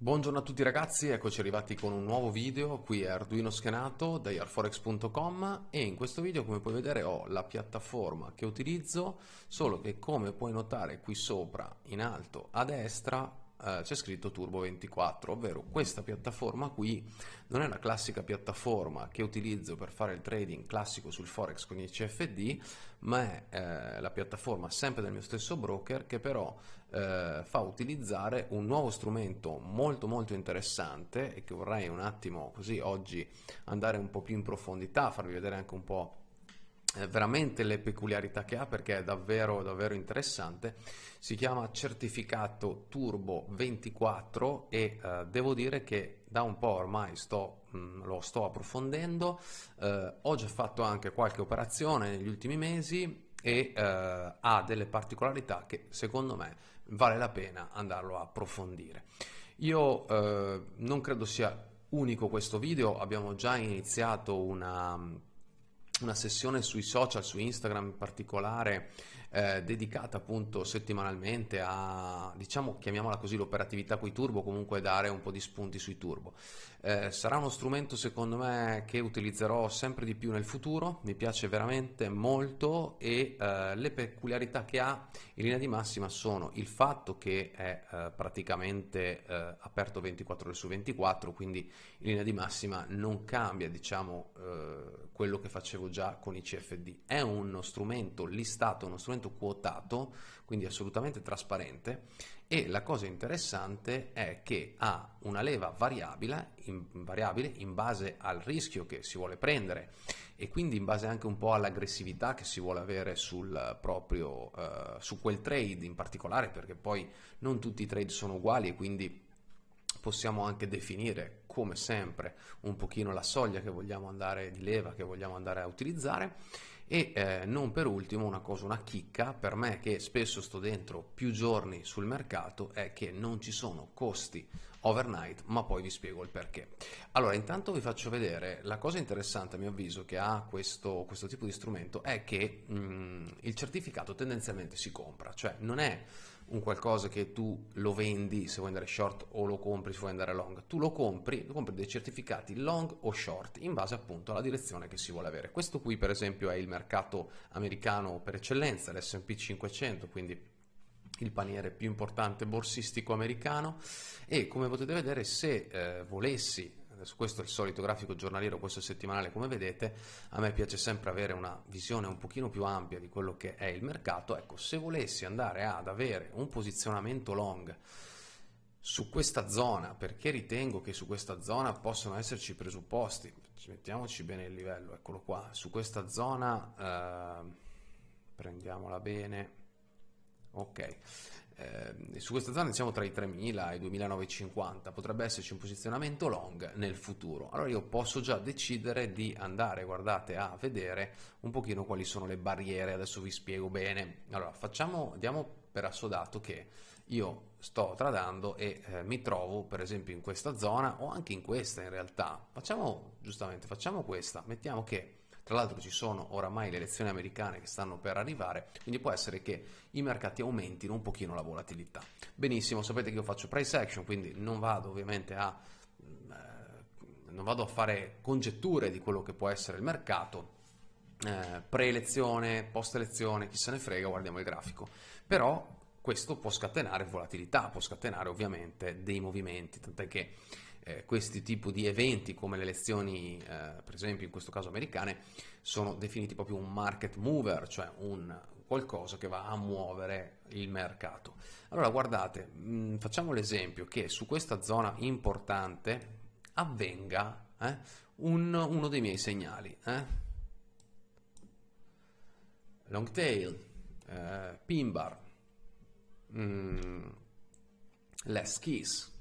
Buongiorno a tutti ragazzi, eccoci arrivati con un nuovo video, qui è Arduino Schenato da airforex.com e in questo video come puoi vedere ho la piattaforma che utilizzo, solo che come puoi notare qui sopra in alto a destra eh, c'è scritto Turbo 24, ovvero questa piattaforma qui non è la classica piattaforma che utilizzo per fare il trading classico sul Forex con i CFD, ma è eh, la piattaforma sempre del mio stesso broker che però eh, fa utilizzare un nuovo strumento molto molto interessante e che vorrei un attimo così oggi andare un po' più in profondità, farvi vedere anche un po' Eh, veramente le peculiarità che ha perché è davvero davvero interessante si chiama certificato turbo 24 e eh, devo dire che da un po' ormai sto, mh, mm, lo sto approfondendo eh, ho già fatto anche qualche operazione negli ultimi mesi e eh, ha delle particolarità che secondo me vale la pena andarlo a approfondire io eh, non credo sia unico questo video abbiamo già iniziato una una sessione sui social, su Instagram in particolare, eh, dedicata appunto settimanalmente a, diciamo, chiamiamola così, l'operatività con i turbo, comunque dare un po' di spunti sui turbo. Eh, sarà uno strumento secondo me che utilizzerò sempre di più nel futuro, mi piace veramente molto e eh, le peculiarità che ha in linea di massima sono il fatto che è eh, praticamente eh, aperto 24 ore su 24, quindi in linea di massima non cambia diciamo eh, quello che facevo già con i CFD, è uno strumento listato, uno strumento quotato, quindi assolutamente trasparente e la cosa interessante è che ha una leva variabile in, variabile in base al rischio che si vuole prendere e quindi in base anche un po' all'aggressività che si vuole avere sul proprio, eh, su quel trade in particolare perché poi non tutti i trade sono uguali e quindi possiamo anche definire come sempre un pochino la soglia che vogliamo andare di leva che vogliamo andare a utilizzare e eh, non per ultimo una cosa, una chicca per me che spesso sto dentro più giorni sul mercato è che non ci sono costi overnight, ma poi vi spiego il perché. Allora, intanto vi faccio vedere, la cosa interessante a mio avviso che ha questo, questo tipo di strumento è che mh, mm, il certificato tendenzialmente si compra, cioè non è un qualcosa che tu lo vendi se vuoi andare short o lo compri se vuoi andare long, tu lo compri, lo compri dei certificati long o short in base appunto alla direzione che si vuole avere. Questo qui per esempio è il mercato americano per eccellenza, l'SP 500, quindi il paniere più importante borsistico americano e come potete vedere se eh, volessi adesso questo è il solito grafico giornaliero, questo è settimanale come vedete, a me piace sempre avere una visione un pochino più ampia di quello che è il mercato, ecco se volessi andare ad avere un posizionamento long su questa zona, perché ritengo che su questa zona possano esserci presupposti, mettiamoci bene il livello, eccolo qua, su questa zona, eh, prendiamola bene, Ok, eh, su questa zona siamo tra i 3.000 e i 2.950, potrebbe esserci un posizionamento long nel futuro. Allora io posso già decidere di andare, guardate, a vedere un pochino quali sono le barriere, adesso vi spiego bene. Allora facciamo, diamo per assodato che io sto tradando e eh, mi trovo per esempio in questa zona o anche in questa in realtà. Facciamo, giustamente, facciamo questa, mettiamo che tra l'altro ci sono oramai le elezioni americane che stanno per arrivare, quindi può essere che i mercati aumentino un pochino la volatilità. Benissimo, sapete che io faccio price action, quindi non vado ovviamente a... Eh, non vado a fare congetture di quello che può essere il mercato, eh, pre-elezione, post-elezione, chi se ne frega, guardiamo il grafico. Però questo può scatenare volatilità, può scatenare ovviamente dei movimenti, tant'è che eh, questi tipi di eventi come le elezioni, eh, per esempio in questo caso americane, sono definiti proprio un market mover, cioè un qualcosa che va a muovere il mercato. Allora guardate, mh, mm, facciamo l'esempio che su questa zona importante avvenga eh, un, uno dei miei segnali. Eh. Long tail, eh, pin bar, mm, less kiss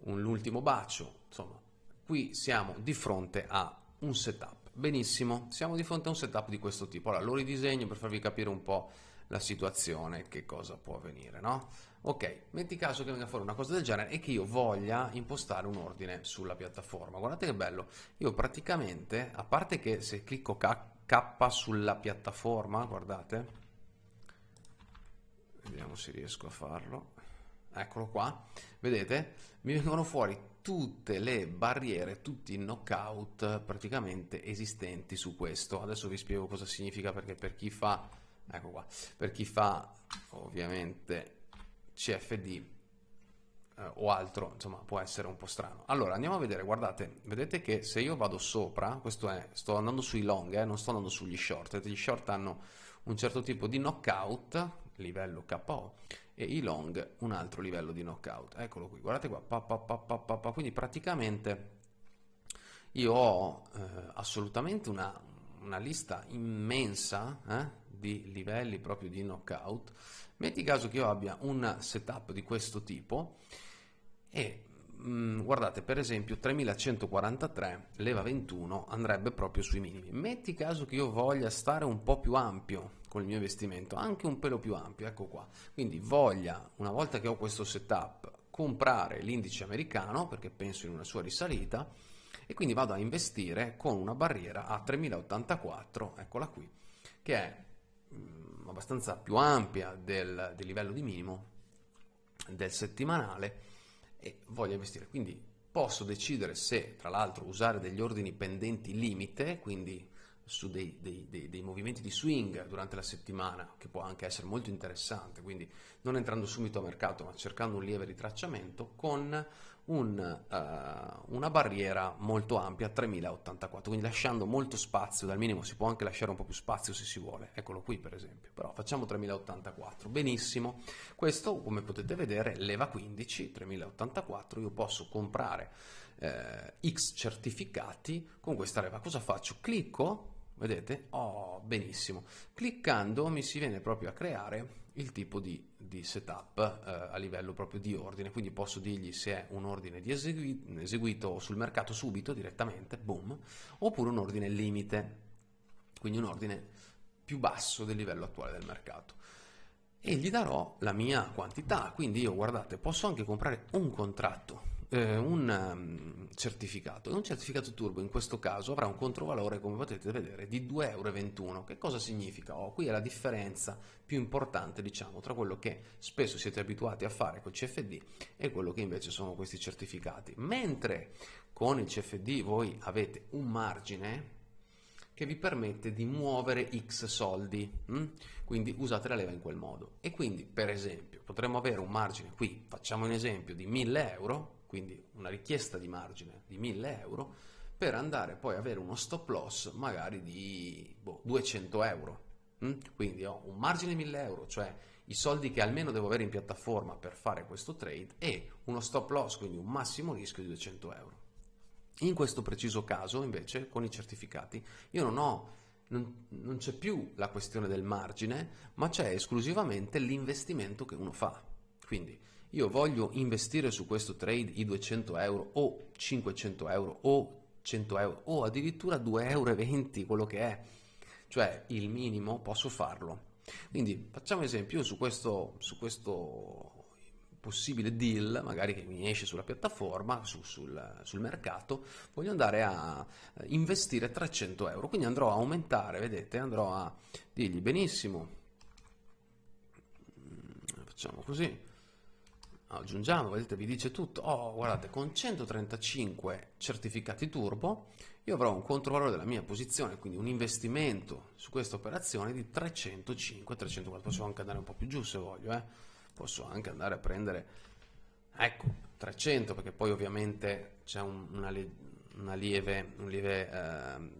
un ultimo bacio, insomma, qui siamo di fronte a un setup. Benissimo, siamo di fronte a un setup di questo tipo. Allora, lo ridisegno per farvi capire un po' la situazione, che cosa può avvenire, no? Ok, metti caso che venga fuori una cosa del genere e che io voglia impostare un ordine sulla piattaforma. Guardate che bello, io praticamente, a parte che se clicco K, K sulla piattaforma, guardate, vediamo se riesco a farlo, eccolo qua, vedete, mi vengono fuori tutte le barriere, tutti i knockout praticamente esistenti su questo. Adesso vi spiego cosa significa perché per chi fa, ecco qua, per chi fa ovviamente CFD eh, o altro, insomma, può essere un po' strano. Allora, andiamo a vedere, guardate, vedete che se io vado sopra, questo è, sto andando sui long, eh, non sto andando sugli short, gli short hanno un certo tipo di knockout, livello KO, e i long un altro livello di knockout. Eccolo qui, guardate qua, pa, pa, pa, pa, pa, pa. quindi praticamente io ho eh, assolutamente una, una, lista immensa eh, di livelli proprio di knockout. Metti caso che io abbia un setup di questo tipo e mm, guardate per esempio 3143 leva 21 andrebbe proprio sui minimi metti caso che io voglia stare un po' più ampio con il mio investimento anche un pelo più ampio, ecco qua. Quindi voglia, una volta che ho questo setup, comprare l'indice americano perché penso in una sua risalita e quindi vado a investire con una barriera a 3084, eccola qui, che è mh, mm, abbastanza più ampia del, del livello di minimo del settimanale e voglio investire. Quindi posso decidere se, tra l'altro, usare degli ordini pendenti limite, quindi su dei, dei, dei, dei, movimenti di swing durante la settimana, che può anche essere molto interessante, quindi non entrando subito a mercato, ma cercando un lieve ritracciamento con un, uh, una barriera molto ampia, 3084, quindi lasciando molto spazio, dal minimo si può anche lasciare un po' più spazio se si vuole, eccolo qui per esempio, però facciamo 3084, benissimo, questo come potete vedere leva 15, 3084, io posso comprare eh, X certificati con questa leva, cosa faccio? Clicco vedete? Oh, benissimo. Cliccando mi si viene proprio a creare il tipo di, di setup eh, a livello proprio di ordine, quindi posso dirgli se è un ordine di esegui, eseguito sul mercato subito direttamente, boom, oppure un ordine limite, quindi un ordine più basso del livello attuale del mercato e gli darò la mia quantità, quindi io guardate posso anche comprare un contratto eh, un ehm, certificato. Un certificato turbo in questo caso avrà un controvalore, come potete vedere, di 2,21 euro. Che cosa significa? Oh, qui è la differenza più importante, diciamo, tra quello che spesso siete abituati a fare con il CFD e quello che invece sono questi certificati. Mentre con il CFD voi avete un margine che vi permette di muovere x soldi mm? quindi usate la leva in quel modo e quindi per esempio potremmo avere un margine qui facciamo un esempio di 1000 euro quindi una richiesta di margine di 1000 euro, per andare poi ad avere uno stop loss magari di boh, 200 euro. Mm? Quindi ho un margine di 1000 euro, cioè i soldi che almeno devo avere in piattaforma per fare questo trade e uno stop loss, quindi un massimo rischio di 200 euro. In questo preciso caso invece con i certificati io non ho non, non c'è più la questione del margine, ma c'è esclusivamente l'investimento che uno fa. Quindi io voglio investire su questo trade i 200 euro o 500 euro o 100 euro o addirittura 2,20 euro, quello che è, cioè il minimo, posso farlo. Quindi facciamo esempio, su questo, su questo possibile deal, magari che mi esce sulla piattaforma, su, sul, sul, mercato, voglio andare a eh, investire 300 euro, quindi andrò a aumentare, vedete, andrò a dirgli benissimo, mm, facciamo così, aggiungiamo, vedete, vi dice tutto, oh, guardate, con 135 certificati turbo io avrò un controvalore della mia posizione, quindi un investimento su questa operazione di 305, 340, posso anche andare un po' più giù se voglio, eh? posso anche andare a prendere, ecco, 300, perché poi ovviamente c'è un, una, una, lieve, un lieve eh,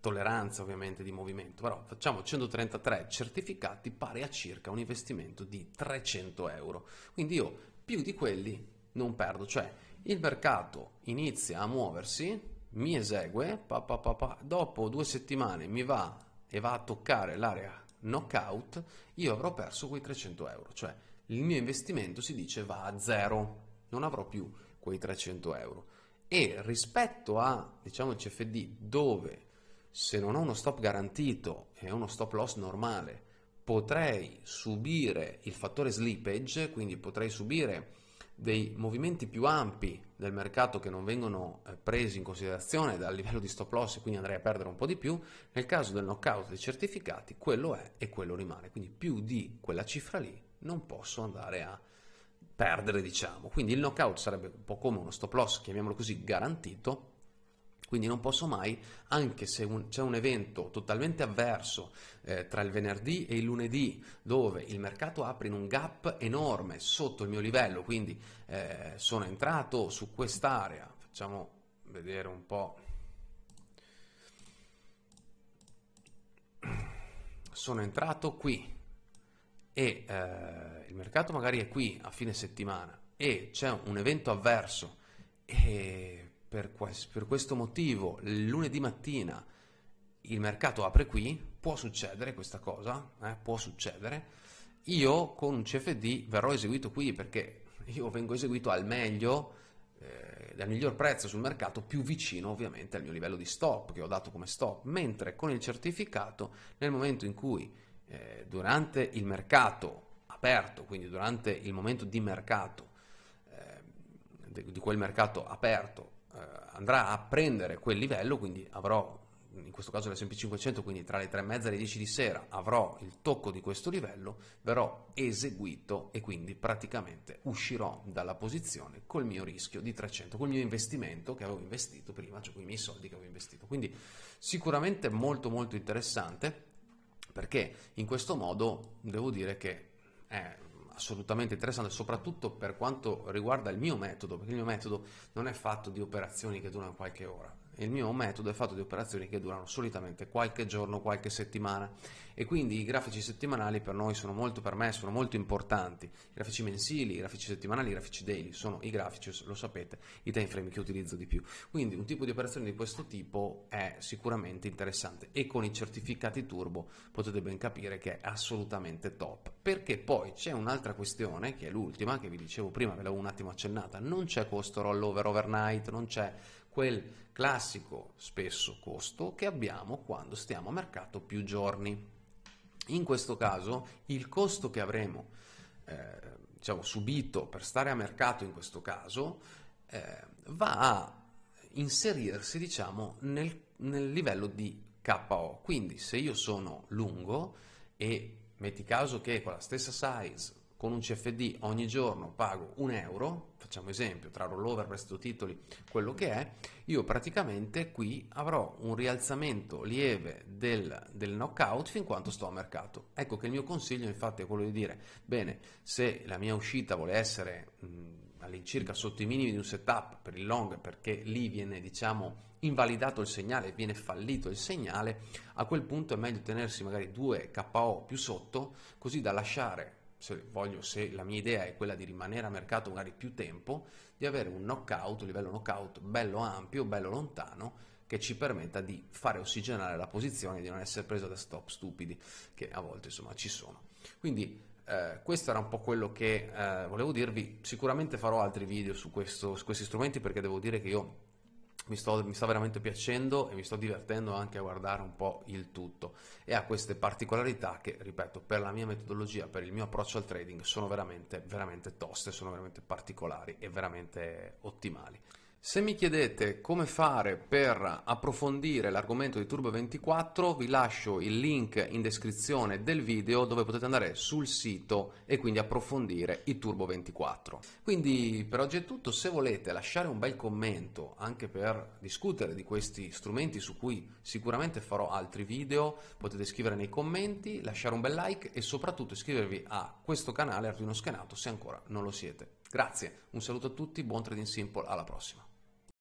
tolleranza ovviamente di movimento, però facciamo 133 certificati pari a circa un investimento di 300 euro. Quindi io più di quelli non perdo, cioè il mercato inizia a muoversi, mi esegue, pa, pa, pa, dopo due settimane mi va e va a toccare l'area knockout, io avrò perso quei 300 euro, cioè il mio investimento si dice va a zero, non avrò più quei 300 euro. E rispetto a, diciamo, CFD dove se non ho uno stop garantito e uno stop loss normale, potrei subire il fattore slippage, quindi potrei subire dei movimenti più ampi del mercato che non vengono eh, presi in considerazione dal livello di stop loss e quindi andrei a perdere un po' di più, nel caso del knockout dei certificati quello è e quello rimane, quindi più di quella cifra lì non posso andare a perdere diciamo, quindi il knockout sarebbe un po' come uno stop loss, chiamiamolo così, garantito, quindi non posso mai, anche se c'è un evento totalmente avverso eh, tra il venerdì e il lunedì, dove il mercato apre in un gap enorme sotto il mio livello, quindi eh, sono entrato su quest'area, facciamo vedere un po'. Sono entrato qui e eh, il mercato magari è qui a fine settimana e c'è un evento avverso e per, per questo motivo lunedì mattina il mercato apre qui, può succedere questa cosa, eh, può succedere. Io con un CFD verrò eseguito qui perché io vengo eseguito al meglio, eh, al miglior prezzo sul mercato, più vicino ovviamente al mio livello di stop che ho dato come stop, mentre con il certificato nel momento in cui eh, durante il mercato aperto, quindi durante il momento di mercato, eh, di quel mercato aperto, eh, andrà a prendere quel livello, quindi avrò in questo caso l'S&P 500, quindi tra le 3.30 e mezza le 10 di sera avrò il tocco di questo livello, verrò eseguito e quindi praticamente uscirò dalla posizione col mio rischio di 300, col mio investimento che avevo investito prima, cioè con i miei soldi che avevo investito. Quindi sicuramente molto molto interessante perché in questo modo devo dire che... è assolutamente interessante, soprattutto per quanto riguarda il mio metodo, perché il mio metodo non è fatto di operazioni che durano qualche ora, il mio metodo è fatto di operazioni che durano solitamente qualche giorno, qualche settimana e quindi i grafici settimanali per noi sono molto, per me, sono molto importanti. I grafici mensili, i grafici settimanali, i grafici daily sono i grafici, lo sapete, i time frame che utilizzo di più. Quindi un tipo di operazione di questo tipo è sicuramente interessante e con i certificati turbo potete ben capire che è assolutamente top. Perché poi c'è un'altra questione, che è l'ultima, che vi dicevo prima, ve l'avevo un attimo accennata, non c'è costo rollover overnight, non c'è quel classico spesso costo che abbiamo quando stiamo a mercato più giorni. In questo caso il costo che avremo eh, diciamo, subito per stare a mercato in questo caso eh, va a inserirsi diciamo, nel, nel livello di KO. Quindi se io sono lungo e metti caso che con la stessa size con un CFD ogni giorno pago un euro, facciamo esempio, tra rollover, prestito titoli, quello che è, io praticamente qui avrò un rialzamento lieve del, del knockout fin quanto sto a mercato. Ecco che il mio consiglio infatti è quello di dire, bene, se la mia uscita vuole essere all'incirca sotto i minimi di un setup per il long, perché lì viene diciamo invalidato il segnale, viene fallito il segnale, a quel punto è meglio tenersi magari due KO più sotto, così da lasciare se, voglio, se la mia idea è quella di rimanere a mercato magari più tempo, di avere un knockout, un livello knockout bello ampio, bello lontano, che ci permetta di fare ossigenare la posizione, di non essere preso da stop stupidi, che a volte insomma ci sono. Quindi eh, questo era un po' quello che eh, volevo dirvi, sicuramente farò altri video su, questo, su questi strumenti perché devo dire che io mi, sto, mi, sta veramente piacendo e mi sto divertendo anche a guardare un po' il tutto e ha queste particolarità che, ripeto, per la mia metodologia, per il mio approccio al trading sono veramente, veramente toste, sono veramente particolari e veramente ottimali. Se mi chiedete come fare per approfondire l'argomento di Turbo24 vi lascio il link in descrizione del video dove potete andare sul sito e quindi approfondire i Turbo24. Quindi per oggi è tutto, se volete lasciare un bel commento anche per discutere di questi strumenti su cui sicuramente farò altri video potete scrivere nei commenti, lasciare un bel like e soprattutto iscrivervi a questo canale Arduino Schenato se ancora non lo siete. Grazie, un saluto a tutti, buon Trading Simple, alla prossima.